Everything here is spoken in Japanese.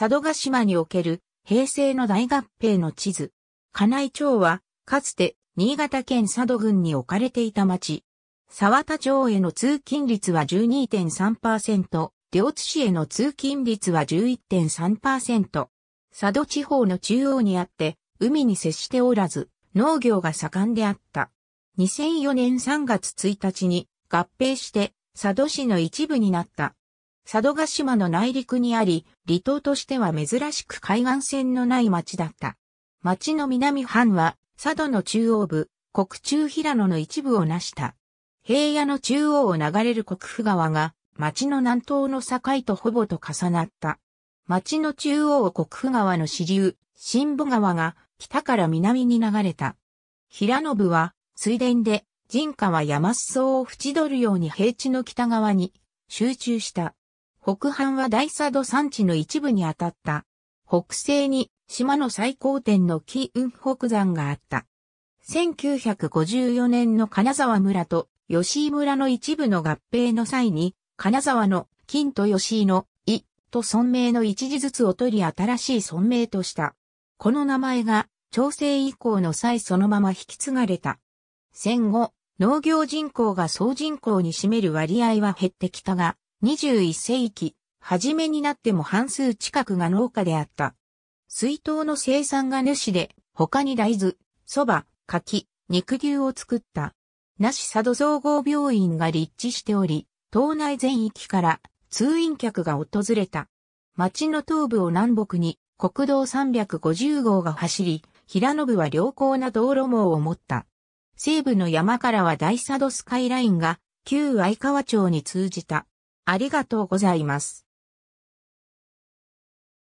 佐渡島における平成の大合併の地図。金井町は、かつて新潟県佐渡郡に置かれていた町。沢田町への通勤率は12.3%、両津市への通勤率は11.3%。佐渡地方の中央にあって、海に接しておらず、農業が盛んであった。2004年3月1日に合併して佐渡市の一部になった。佐渡島の内陸にあり、離島としては珍しく海岸線のない町だった。町の南半は、佐渡の中央部、国中平野の一部を成した。平野の中央を流れる国府川が、町の南東の境とほぼと重なった。町の中央を国府川の支流、新母川が、北から南に流れた。平野部は、水田で、人家は山裾を縁取るように平地の北側に集中した。北藩は大佐渡山地の一部にあたった。北西に島の最高点の紀雲北山があった。1954年の金沢村と吉井村の一部の合併の際に、金沢の金と吉井の井と村名の一字ずつを取り新しい村名とした。この名前が調整以降の際そのまま引き継がれた。戦後、農業人口が総人口に占める割合は減ってきたが、21世紀、初めになっても半数近くが農家であった。水筒の生産が主で、他に大豆、蕎麦、柿、肉牛を作った。那市佐渡総合病院が立地しており、島内全域から通院客が訪れた。町の東部を南北に国道350号が走り、平信は良好な道路網を持った。西部の山からは大佐渡スカイラインが旧相川町に通じた。ありがとうございます。